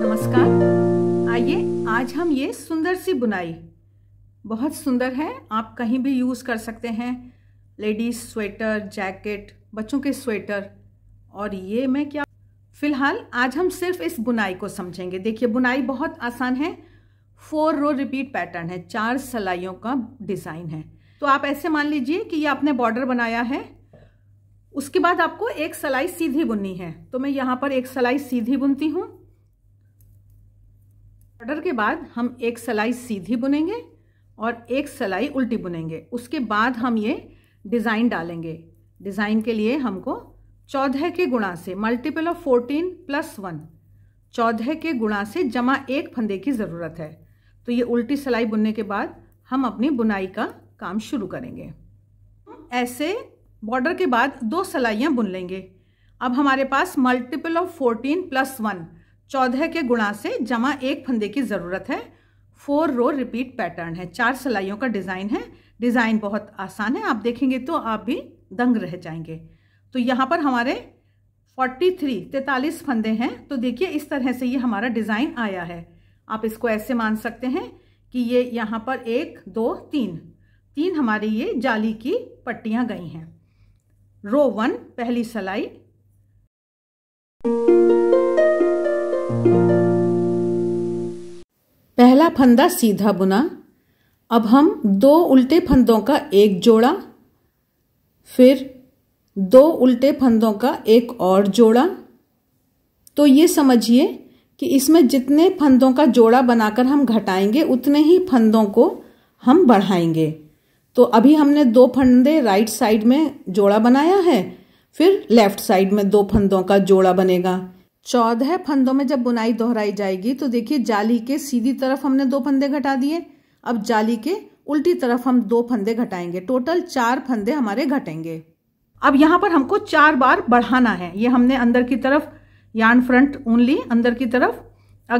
नमस्कार आइए आज हम ये सुंदर सी बुनाई बहुत सुंदर है आप कहीं भी यूज़ कर सकते हैं लेडीज़ स्वेटर जैकेट बच्चों के स्वेटर और ये मैं क्या फिलहाल आज हम सिर्फ इस बुनाई को समझेंगे देखिए बुनाई बहुत आसान है फोर रो रिपीट पैटर्न है चार सलाइयों का डिज़ाइन है तो आप ऐसे मान लीजिए कि ये आपने बॉर्डर बनाया है उसके बाद आपको एक सलाई सीधी बुननी है तो मैं यहाँ पर एक सलाई सीधी बुनती हूँ ऑर्डर के बाद हम एक सलाई सीधी बुनेंगे और एक सलाई उल्टी बुनेंगे उसके बाद हम ये डिज़ाइन डालेंगे डिज़ाइन के लिए हमको चौदह के गुणा से multiple of fourteen plus one चौदह के गुणा से जमा एक फंदे की ज़रूरत है तो ये उल्टी सिलाई बुनने के बाद हम अपनी बुनाई का काम शुरू करेंगे ऐसे बॉर्डर के बाद दो सलाइयाँ बुन लेंगे अब हमारे पास multiple of fourteen plus one चौदह के गुणा से जमा एक फंदे की ज़रूरत है फोर रो रिपीट पैटर्न है चार सलाइयों का डिज़ाइन है डिज़ाइन बहुत आसान है आप देखेंगे तो आप भी दंग रह जाएंगे तो यहाँ पर हमारे 43 तैतालीस फंदे हैं तो देखिए इस तरह से ये हमारा डिज़ाइन आया है आप इसको ऐसे मान सकते हैं कि ये यहाँ पर एक दो तीन तीन हमारे ये जाली की पट्टियाँ गई हैं रो वन पहली सलाई पहला फंदा सीधा बुना अब हम दो उल्टे फंदों का एक जोड़ा फिर दो उल्टे फंदों का एक और जोड़ा तो ये समझिए कि इसमें जितने फंदों का जोड़ा बनाकर हम घटाएंगे उतने ही फंदों को हम बढ़ाएंगे तो अभी हमने दो फंदे राइट साइड में जोड़ा बनाया है फिर लेफ्ट साइड में दो फंदों का जोड़ा बनेगा चौदह फंदों में जब बुनाई दोहराई जाएगी तो देखिए जाली के सीधी तरफ हमने दो फंदे घटा दिए अब जाली के उल्टी तरफ हम दो फंदे घटाएंगे टोटल चार फंदे हमारे घटेंगे अब यहाँ पर हमको चार बार बढ़ाना है ये हमने अंदर की तरफ यान फ्रंट ऊन ली अंदर की तरफ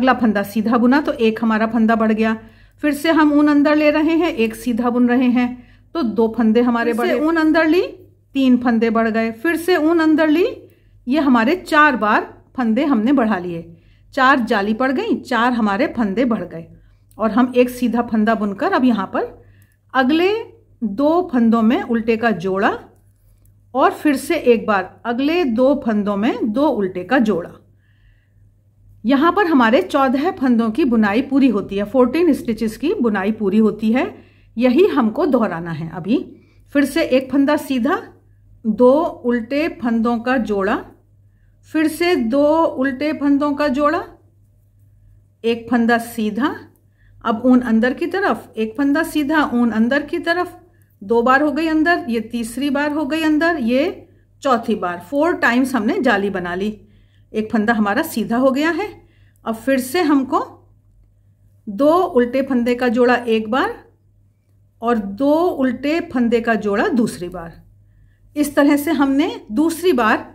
अगला फंदा सीधा बुना तो एक हमारा फंदा बढ़ गया फिर से हम ऊन अंदर ले रहे हैं एक सीधा बुन रहे हैं तो दो फंदे हमारे बढ़े ऊन अंदर ली तीन फंदे बढ़ गए फिर से ऊन अंदर ली ये हमारे चार बार फंदे हमने बढ़ा लिए चार जाली पड़ गई चार हमारे फंदे बढ़ गए और हम एक सीधा फंदा बुनकर अब यहाँ पर अगले दो फंदों में उल्टे का जोड़ा और फिर से एक बार अगले दो फंदों में दो उल्टे का जोड़ा यहाँ पर हमारे चौदह फंदों की बुनाई पूरी होती है फोर्टीन स्टिचेस की बुनाई पूरी होती है यही हमको दोहराना है अभी फिर से एक फंदा सीधा दो उल्टे फंदों का जोड़ा फिर से दो उल्टे फंदों का जोड़ा एक फंदा सीधा अब ऊन अंदर की तरफ एक फंदा सीधा ऊन अंदर की तरफ दो बार हो गई अंदर ये तीसरी बार हो गई अंदर ये चौथी बार फोर टाइम्स हमने जाली बना ली एक फंदा हमारा सीधा हो गया है अब फिर से हमको दो उल्टे फंदे का जोड़ा एक बार और दो उल्टे फंदे का जोड़ा दूसरी बार इस तरह से हमने दूसरी बार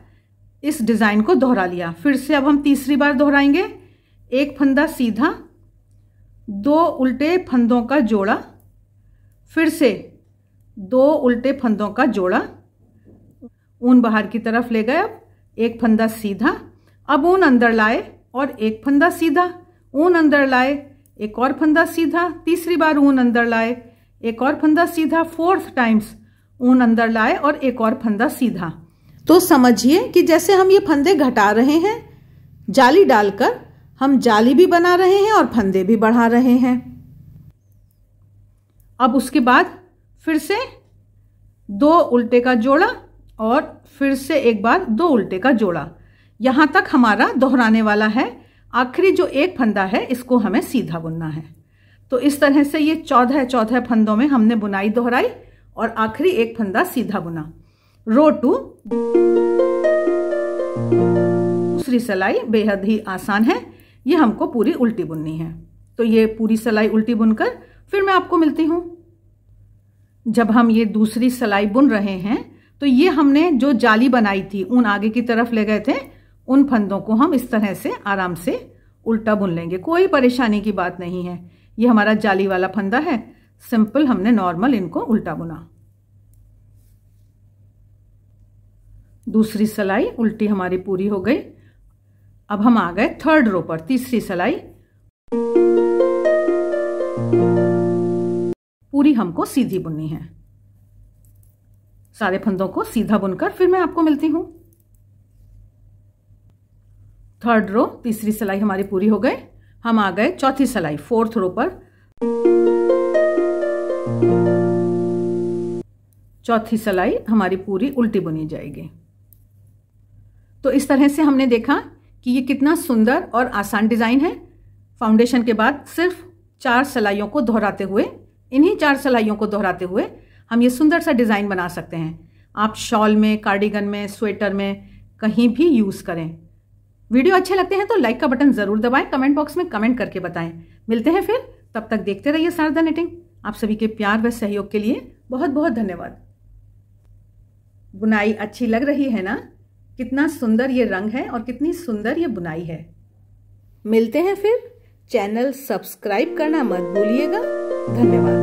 इस डिज़ाइन को दोहरा लिया फिर से अब हम तीसरी बार दोहराएंगे एक फंदा सीधा दो उल्टे फंदों का जोड़ा फिर से दो उल्टे फंदों का जोड़ा ऊन बाहर की तरफ ले गए अब एक फंदा सीधा अब ऊन अंदर लाए और एक फंदा सीधा ऊन अंदर लाए एक और फंदा सीधा तीसरी बार ऊन अंदर लाए एक और फंदा सीधा फोर्थ टाइम्स ऊन अंदर लाए और एक और फंदा सीधा तो समझिए कि जैसे हम ये फंदे घटा रहे हैं जाली डालकर हम जाली भी बना रहे हैं और फंदे भी बढ़ा रहे हैं अब उसके बाद फिर से दो उल्टे का जोड़ा और फिर से एक बार दो उल्टे का जोड़ा यहां तक हमारा दोहराने वाला है आखिरी जो एक फंदा है इसको हमें सीधा बुनना है तो इस तरह से ये चौदह चौदह फंदों में हमने बुनाई दोहराई और आखिरी एक फंदा सीधा बुना रो टू दूसरी सिलाई बेहद ही आसान है ये हमको पूरी उल्टी बुननी है तो ये पूरी सिलाई उल्टी बुनकर फिर मैं आपको मिलती हूं जब हम ये दूसरी सिलाई बुन रहे हैं तो ये हमने जो जाली बनाई थी उन आगे की तरफ ले गए थे उन फंदों को हम इस तरह से आराम से उल्टा बुन लेंगे कोई परेशानी की बात नहीं है ये हमारा जाली वाला फंदा है सिंपल हमने नॉर्मल इनको उल्टा बुना दूसरी सलाई उल्टी हमारी पूरी हो गई अब हम आ गए थर्ड रो पर तीसरी सलाई पूरी हमको सीधी बुननी है सारे फंदों को सीधा बुनकर फिर मैं आपको मिलती हूं थर्ड रो तीसरी सिलाई हमारी पूरी हो गई हम आ गए चौथी सलाई फोर्थ रो पर चौथी सलाई हमारी पूरी उल्टी बुनी जाएगी तो इस तरह से हमने देखा कि ये कितना सुंदर और आसान डिज़ाइन है फाउंडेशन के बाद सिर्फ चार सलाइयों को दोहराते हुए इन्हीं चार सलाइयों को दोहराते हुए हम ये सुंदर सा डिज़ाइन बना सकते हैं आप शॉल में कार्डिगन में स्वेटर में कहीं भी यूज़ करें वीडियो अच्छे लगते हैं तो लाइक का बटन जरूर दबाएं कमेंट बॉक्स में कमेंट करके बताएं मिलते हैं फिर तब तक देखते रहिए शारदा नेटिंग आप सभी के प्यार व सहयोग के लिए बहुत बहुत धन्यवाद बुनाई अच्छी लग रही है ना कितना सुंदर ये रंग है और कितनी सुंदर ये बुनाई है मिलते हैं फिर चैनल सब्सक्राइब करना मत भूलिएगा धन्यवाद